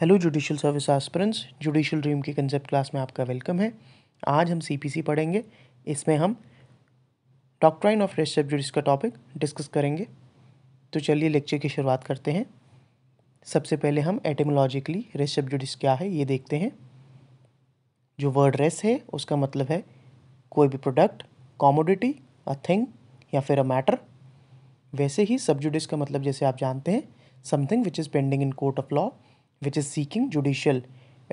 hello judicial service aspirants Judicial Dream की concept class में आपका वेलकम है आज हम सीपीसी पढ़ेंगे इसमें हम डॉक्ट्राइन ऑफ रेस्ट जुडिस का टॉपिक डिस्कस करेंगे तो चलिए लेक्चर की शुरुआत करते हैं सबसे पहले हम एटेमोलॉजिकली रेस्ट जुडिस क्या है ये देखते हैं जो वर्ड रेस है उसका मतलब है कोई भी प्रोडक्ट कॉमोडिटी अ थिंग या फिर अ मैटर वैसे ही सब्जुडिस का मतलब जैसे आप जानते हैं something which is pending in court of law which is seeking judicial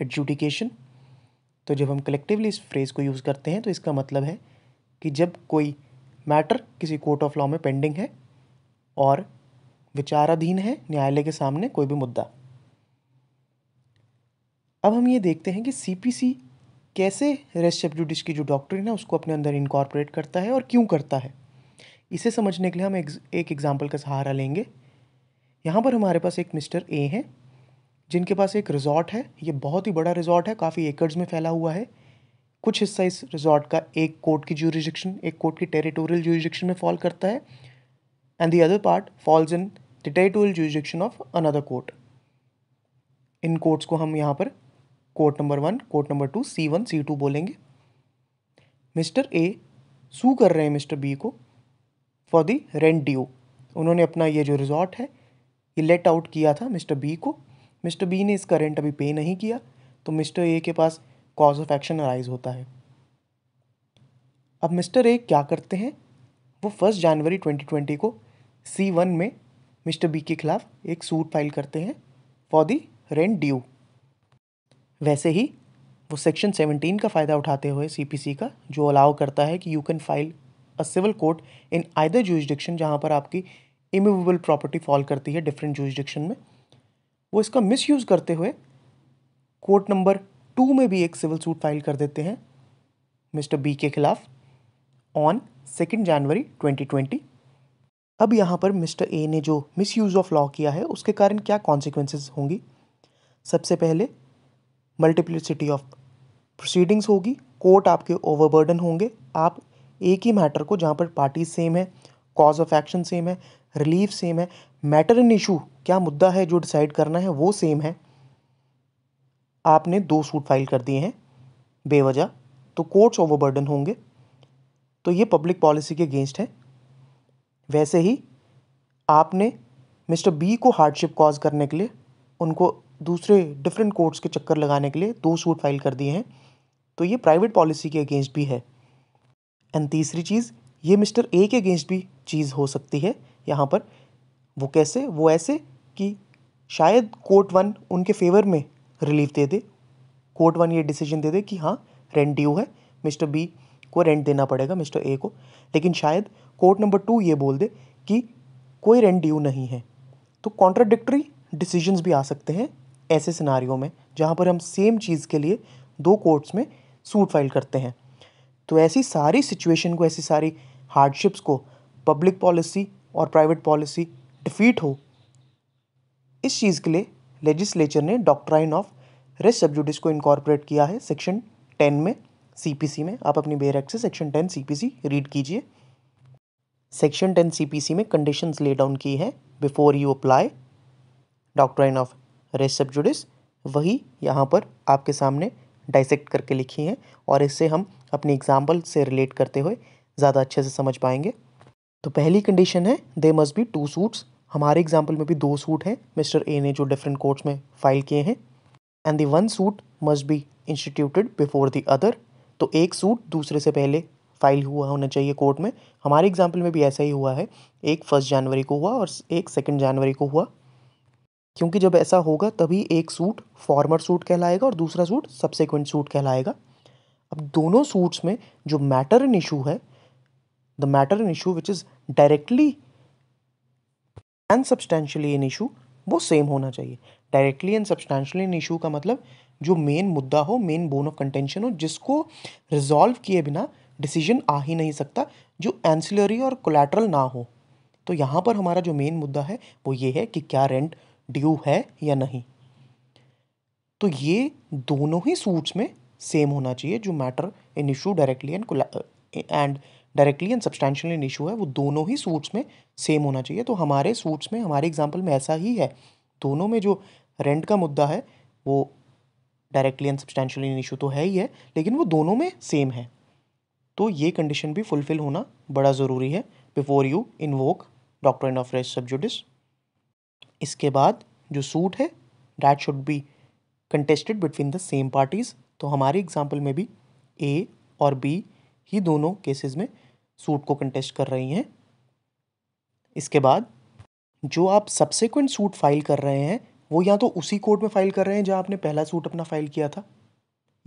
adjudication तो जब हम कलेक्टिवली इस फ्रेज़ को यूज़ करते हैं तो इसका मतलब है कि जब कोई मैटर किसी कोर्ट ऑफ लॉ में पेंडिंग है और विचाराधीन है न्यायालय के सामने कोई भी मुद्दा अब हम ये देखते हैं कि सीपीसी कैसे रेस्ट जुडिश की जो डॉक्ट्रिन है उसको अपने अंदर इनकॉर्पोरेट करता है और क्यों करता है इसे समझने के लिए हम एक एग्ज़ाम्पल का सहारा लेंगे यहाँ पर हमारे पास एक मिस्टर ए हैं जिनके पास एक रिज़ॉर्ट है ये बहुत ही बड़ा रिज़ॉर्ट है काफ़ी एकर्स में फैला हुआ है कुछ हिस्सा इस रिज़ॉर्ट का एक कोर्ट की ज्यूरिडिक्शन एक कोर्ट की टेरिटोरियल ज्यूरिडिक्शन में फॉल करता है and the other part falls in the territorial jurisdiction of another court इन कोर्ट्स को हम यहाँ पर court number one court number two C one C two बोलेंगे मिस्टर ए सू कर रहे हैं मिस्टर बी को फॉर द रेंट ड्यू उन्होंने अपना ये जो रिजॉर्ट है ये लेट आउट किया था मिस्टर बी को मिस्टर बी ने इसका रेंट अभी पे नहीं किया तो मिस्टर ए के पास कॉज ऑफ एक्शन अराइज होता है अब मिस्टर ए क्या करते हैं वो फर्स्ट जनवरी 2020 को सी वन में मिस्टर बी के खिलाफ एक सूट फाइल करते हैं फॉर दी रेंट ड्यू वैसे ही वो सेक्शन 17 का फ़ायदा उठाते हुए सीपीसी का जो अलाउ करता है कि you can file a civil court in either jurisdiction जहाँ पर आपकी इमूवेबल प्रॉपर्टी फॉल करती है डिफरेंट जूजडिक्शन में वो इसका यूज़ करते हुए कोर्ट नंबर टू में भी एक सिविल सूट फाइल कर देते हैं मिस्टर बी के खिलाफ ऑन सेकेंड जनवरी 2020 अब यहाँ पर मिस्टर ए ने जो यूज ऑफ लॉ किया है उसके कारण क्या कॉन्सिक्वेंसेज होंगी सबसे पहले मल्टीप्लिसिटी ऑफ प्रोसीडिंग्स होगी कोर्ट आपके ओवरबर्डन होंगे आप एक ही मैटर को जहाँ पर पार्टी सेम है कॉज ऑफ एक्शन सेम है रिलीफ सेम है मैटर इन इशू क्या मुद्दा है जो डिसाइड करना है वो सेम है आपने दो सूट फाइल कर दिए हैं बेवजह तो कोर्ट्स ओवरबर्डन होंगे तो ये पब्लिक पॉलिसी के अगेंस्ट है वैसे ही आपने मिस्टर बी को हार्डशिप कॉज करने के लिए उनको दूसरे डिफरेंट कोर्ट्स के चक्कर लगाने के लिए दो सूट फाइल कर दिए हैं तो ये प्राइवेट पॉलिसी के अगेंस्ट भी है एंड तीसरी चीज़ ये मिस्टर ए के अगेंस्ट भी चीज़ हो सकती है यहाँ पर वो कैसे वो ऐसे कि शायद कोर्ट वन उनके फेवर में रिलीफ दे दे कोर्ट वन ये डिसीजन दे दे कि हाँ रेंट ड्यू है मिस्टर बी को रेंट देना पड़ेगा मिस्टर ए को लेकिन शायद कोर्ट नंबर टू ये बोल दे कि कोई रेंट ड्यू नहीं है तो कॉन्ट्राडिक्टरी डिसीजनस भी आ सकते हैं ऐसे सिनारियों में जहाँ पर हम सेम चीज़ के लिए दो कोर्ट्स में सूट फाइल करते हैं तो ऐसी सारी सिचुएशन को ऐसी सारी हार्डशिप्स को पब्लिक पॉलिसी और प्राइवेट पॉलिसी डिफीट हो इस चीज़ के लिए लेजिस्लेचर ने डॉक्ट्राइन ऑफ रेस सब्जुडिस को इनकॉर्पोरेट किया है सेक्शन टेन में सीपीसी में आप अपनी बेरक से सेक्शन टेन सीपीसी रीड कीजिए सेक्शन टेन सीपीसी में कंडीशंस ले डाउन की है before you apply doctrine of res sub judice वही यहाँ पर आपके सामने डाइसेक्ट करके लिखी है और इससे हम अपनी एग्जाम्पल से रिलेट करते हुए ज़्यादा अच्छे से समझ पाएंगे तो पहली कंडीशन है there must be two suits हमारे एग्जाम्पल में भी दो सूट हैं मिस्टर ए ने जो डिफरेंट कोर्ट्स में फाइल किए हैं and then one suit must be instituted before the other तो एक सूट दूसरे से पहले फाइल हुआ होना चाहिए कोर्ट में हमारे एग्जाम्पल में भी ऐसा ही हुआ है एक फर्स्ट जनवरी को हुआ और एक सेकेंड जनवरी को हुआ क्योंकि जब ऐसा होगा तभी एक सूट फॉर्मर सूट कहलाएगा और दूसरा सूट सबसेक्वेंट सूट कहलाएगा अब दोनों सूट्स में जो मैटर इन इशू है the matter in issue which is directly and substantially in issue वो सेम होना चाहिए directly and substantially in issue का मतलब जो मेन मुद्दा हो मेन बोन ऑफ कंटेंशन हो जिसको रिजॉल्व किए बिना डिसीजन आ ही नहीं सकता जो एंसिलरी और कोलेट्रल ना हो तो यहाँ पर हमारा जो मेन मुद्दा है वो ये है कि क्या रेंट ड्यू है या नहीं तो ये दोनों ही सूट्स में सेम होना चाहिए जो matter in issue directly and and directly and substantially in issue है वो दोनों ही सूट्स में सेम होना चाहिए तो हमारे सूट्स में हमारे एग्जाम्पल में ऐसा ही है दोनों में जो रेंट का मुद्दा है वो directly and substantially in issue तो है ही है लेकिन वो दोनों में सेम है तो ये कंडीशन भी फुलफिल होना बड़ा ज़रूरी है before you invoke doctrine of res sub judice इसके बाद जो सूट है that should be contested between the same parties तो हमारे एग्जाम्पल में भी ए और बी ही दोनों केसेस में सूट को कंटेस्ट कर रही हैं इसके बाद जो आप सबसेक्वेंट सूट फाइल कर रहे हैं वो या तो उसी कोर्ट में फाइल कर रहे हैं जहाँ आपने पहला सूट अपना फाइल किया था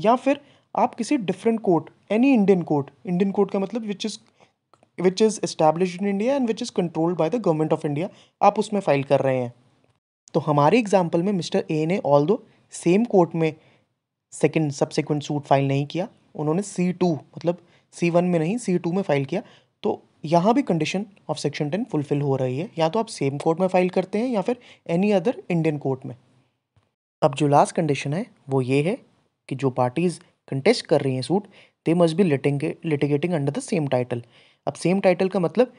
या फिर आप किसी different court any Indian court Indian court का मतलब which is which is establish in India and which is controlled by the government of India आप उसमें फाइल कर रहे हैं तो हमारे एग्जाम्पल में मिस्टर ए ने ऑल दो सेम कोर्ट में सेकेंड सबसिक्वेंट सूट फाइल नहीं किया उन्होंने सी टू मतलब सी वन में नहीं सी टू में फ़ाइल किया तो यहाँ भी condition of section ten fulfil हो रही है या तो आप सेम कोर्ट में फ़ाइल करते हैं या फिर एनी अदर इंडियन कोर्ट में अब जो लास्ट कंडीशन है वो ये है कि जो पार्टीज़ कंटेस्ट कर रही हैं suit they must be litigating under the same title अब सेम टाइटल का मतलब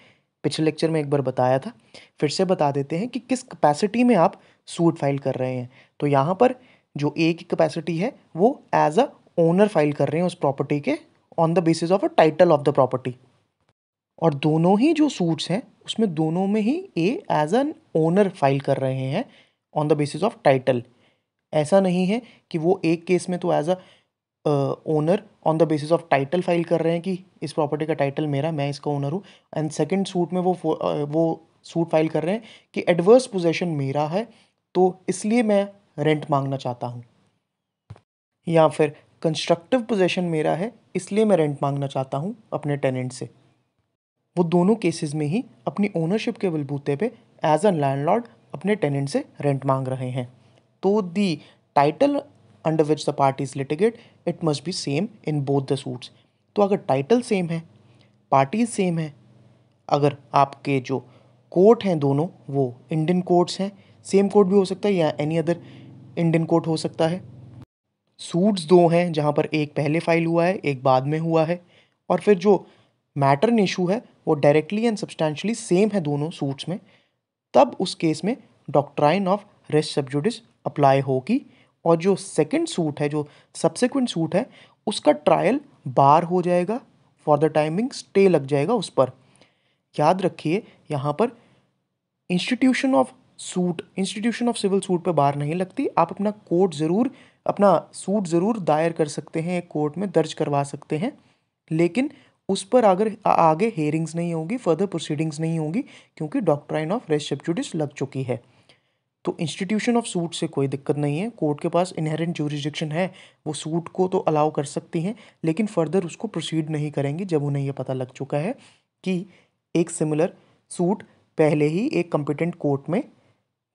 पिछले लेक्चर में एक बार बताया था फिर से बता देते हैं कि किस कैपेसिटी में आप सूट फाइल कर रहे हैं तो यहाँ पर जो ए की कैपेसिटी है वो एज अ ओनर फाइल कर रहे हैं उस प्रॉपर्टी के on the basis of a title of the property और दोनों ही जो सूट्स हैं उसमें दोनों में ही A as an owner file कर रहे हैं on the basis of title ऐसा नहीं है कि वो एक केस में तो as a owner on the basis of title file कर रहे हैं कि इस प्रॉपर्टी का टाइटल मेरा मैं इसका ओनर हूँ एंड सेकेंड सूट में वो uh, वो सूट फाइल कर रहे हैं कि एडवर्स पोजेशन मेरा है तो इसलिए मैं रेंट मांगना चाहता हूँ या फिर कंस्ट्रक्टिव पोजेशन मेरा है इसलिए मैं रेंट मांगना चाहता हूँ अपने टेनेंट से वो दोनों केसेस में ही अपनी ओनरशिप के बलबूते पे एज अ लैंडलॉर्ड अपने टेनेंट से रेंट मांग रहे हैं तो the title under which the parties litigate it must be same in both the suits तो अगर टाइटल सेम है पार्टीज सेम है अगर आपके जो कोर्ट हैं दोनों वो इंडियन कोर्ट्स हैं सेम कोर्ट भी हो सकता है या एनी अदर इंडियन कोर्ट हो सकता है सूट्स दो हैं जहाँ पर एक पहले फाइल हुआ है एक बाद में हुआ है और फिर जो मैटर्न इशू है वो डायरेक्टली एंड सब्सटैंशली सेम है दोनों सूट्स में तब उस केस में doctrine of res sub judice apply होगी और जो सेकेंड सूट है जो सब्सिक्वेंट सूट है उसका ट्रायल बार हो जाएगा फॉर द टाइमिंग स्टे लग जाएगा उस पर याद रखिए यहाँ पर institution of suit institution of civil suit पर बार नहीं लगती आप अपना कोर्ट ज़रूर अपना सूट ज़रूर दायर कर सकते हैं कोर्ट में दर्ज करवा सकते हैं लेकिन उस पर अगर आगे हेयरिंग्स नहीं होगी फर्दर प्रोसीडिंग्स नहीं होगी क्योंकि डॉक्ट्राइन ऑफ रेस लग चुकी है तो इंस्टीट्यूशन ऑफ सूट से कोई दिक्कत नहीं है कोर्ट के पास इनहेरेंट ज्यूरिस्डिक्शन है वो सूट को तो अलाउ कर सकती हैं लेकिन फर्दर उसको प्रोसीड नहीं करेंगी जब उन्हें ये पता लग चुका है कि एक सिमिलर सूट पहले ही एक कम्पिटेंट कोर्ट में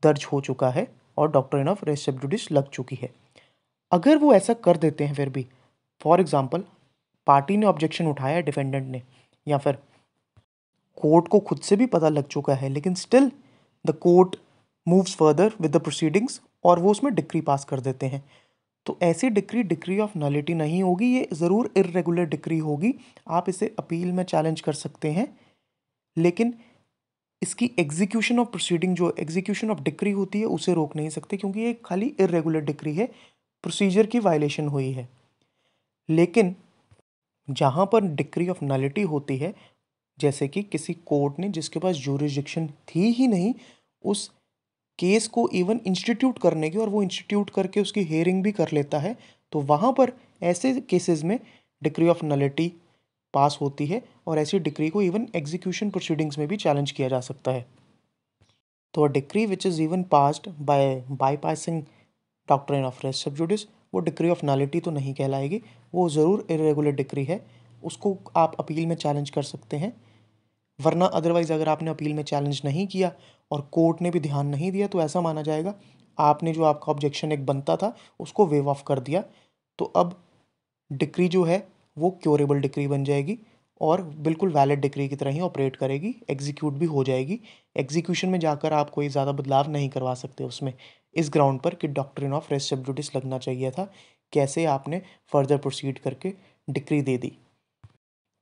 दर्ज हो चुका है और डॉक्ट्राइन ऑफ रेस लग चुकी है अगर वो ऐसा कर देते हैं फिर भी फॉर एग्ज़ाम्पल पार्टी ने ऑब्जेक्शन उठाया डिफेंडेंट ने या फिर कोर्ट को खुद से भी पता लग चुका है लेकिन still the court moves further with the proceedings और वो उसमें डिक्री पास कर देते हैं तो ऐसी डिक्री डिक्री ऑफ नॉलिटी नहीं होगी ये ज़रूर इरेगुलर डिक्री होगी आप इसे अपील में चैलेंज कर सकते हैं लेकिन इसकी एग्जीक्यूशन ऑफ प्रोसीडिंग जो एग्जीक्यूशन ऑफ डिक्री होती है उसे रोक नहीं सकते क्योंकि ये खाली इरेगुलर डिक्री है प्रोसीजर की वायलेशन हुई है लेकिन जहाँ पर डिक्री ऑफ नलिटी होती है जैसे कि किसी कोर्ट ने जिसके पास जूरिस्डिक्शन थी ही नहीं उस केस को इवन इंस्टीट्यूट करने की और वो इंस्टीट्यूट करके उसकी हेयरिंग भी कर लेता है तो वहाँ पर ऐसे केसेस में डिक्री ऑफ नलिटी पास होती है और ऐसी डिक्री को इवन एग्जीक्यूशन प्रोसीडिंग्स में भी चैलेंज किया जा सकता है तो decree which is even passed by bypassing doctrine of res sub judice वो डिक्री ऑफ नॉलिटी तो नहीं कहलाएगी वो ज़रूर इरेगुलर डिक्री है उसको आप अपील में चैलेंज कर सकते हैं वरना अदरवाइज़ अगर आपने अपील में चैलेंज नहीं किया और कोर्ट ने भी ध्यान नहीं दिया तो ऐसा माना जाएगा आपने जो आपका ऑब्जेक्शन एक बनता था उसको वेव ऑफ कर दिया तो अब डिक्री जो है वो क्योरेबल डिक्री बन जाएगी और बिल्कुल वैलिड डिक्री की तरह ही ऑपरेट करेगी एग्जीक्यूट भी हो जाएगी एग्जीक्यूशन में जाकर आप कोई ज़्यादा बदलाव नहीं करवा सकते उसमें इस ग्राउंड पर कि डॉक्ट्रिन ऑफ रेस सेब्यूटिस लगना चाहिए था कैसे आपने फर्दर प्रोसीड करके डिक्री दे दी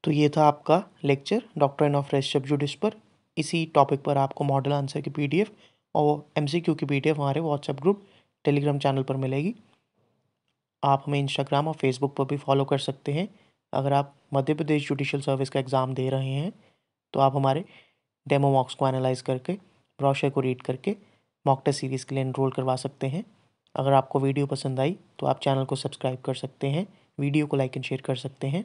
तो ये था आपका lecture doctrine of res sub judice पर इसी टॉपिक पर आपको मॉडल आंसर की पीडीएफ और एमसीक्यू की पीडीएफ हमारे व्हाट्सएप ग्रुप टेलीग्राम चैनल पर मिलेगी आप हमें इंस्टाग्राम और फेसबुक पर भी फॉलो कर सकते हैं अगर आप मध्य प्रदेश जुडिशल सर्विस का एग्ज़ाम दे रहे हैं तो आप हमारे डेमो मॉक्स को एनालाइज करके ब्रॉशर को रीड करके मॉक टेस्ट सीरीज़ के लिए इनरोल करवा सकते हैं अगर आपको वीडियो पसंद आई तो आप चैनल को सब्सक्राइब कर सकते हैं वीडियो को लाइक एंड शेयर कर सकते हैं